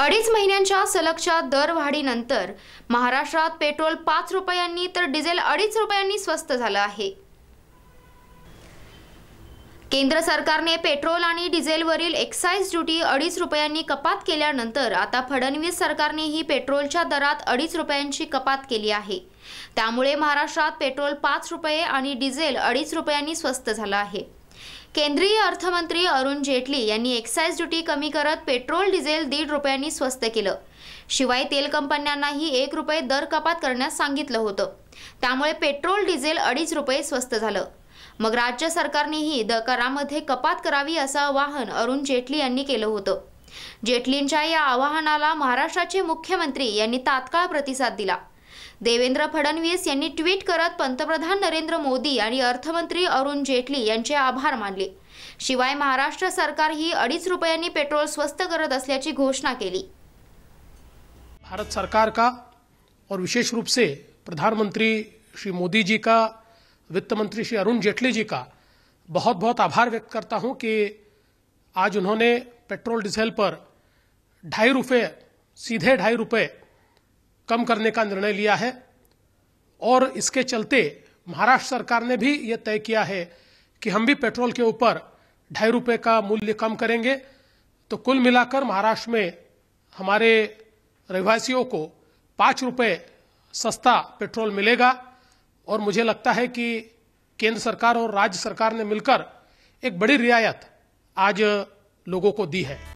अडीच महिन्यांच्या सलगच्या दरवाढीनंतर महाराष्ट्रात पेट्रोल पाच रुपयांनी तर डिझेल अडीच रुपयांनी स्वस्त झालं आहे केंद्र सरकारने पेट्रोल आणि डिझेलवरील एक्साईज ड्युटी अडीच रुपयांनी कपात केल्यानंतर आता फडणवीस सरकारनेही पेट्रोलच्या दरात अडीच रुपयांची कपात केली आहे त्यामुळे महाराष्ट्रात पेट्रोल पाच रुपये आणि डिझेल अडीच रुपयांनी स्वस्त झालं आहे केंद्रीय अर्थमंत्री अरुण जेटली यांनी एक्साईज ड्युटी कमी करत पेट्रोल डिझेल दीड रुपयांनी स्वस्त केलं शिवाय तेल कंपन्यांनाही एक रुपये दर कपात करण्यास सांगितलं होतं त्यामुळे पेट्रोल डिझेल अडीच रुपये स्वस्त झालं मग राज्य सरकारनेही द करामध्ये कपात करावी असं आवाहन अरुण जेटली यांनी केलं होतं जेटलींच्या या आवाहनाला महाराष्ट्राचे मुख्यमंत्री यांनी तात्काळ प्रतिसाद दिला देवेंद्र फडणवीस यांनी ट्विट करत पंतप्रधान नरेंद्र मोदी आणि अर्थमंत्री अरुण जेटली यांचे आभार मानले शिवाय महाराष्ट्र सरकार ही अडीच रुपयांनी पेट्रोल स्वस्त करत असल्याची घोषणा केली भारत सरकार का और विशेष रूप से प्रधानमंत्री श्री मोदी जी का वित्त मंत्री श्री अरुण जेटली जी का बहुत बहुत आभार व्यक्त करता हूं कि आज उन्होंने पेट्रोल डीजल पर ढाई रुपये सीधे ढाई रुपये कम करने का निर्णय लिया है और इसके चलते महाराष्ट्र सरकार ने भी यह तय किया है कि हम भी पेट्रोल के ऊपर ढाई रुपये का मूल्य कम करेंगे तो कुल मिलाकर महाराष्ट्र में हमारे रहवासियों को पाँच रुपये सस्ता पेट्रोल मिलेगा और मुझे लगता है कि केंद्र सरकार और राज्य सरकार ने मिलकर एक बड़ी रियायत आज लोगों को दी है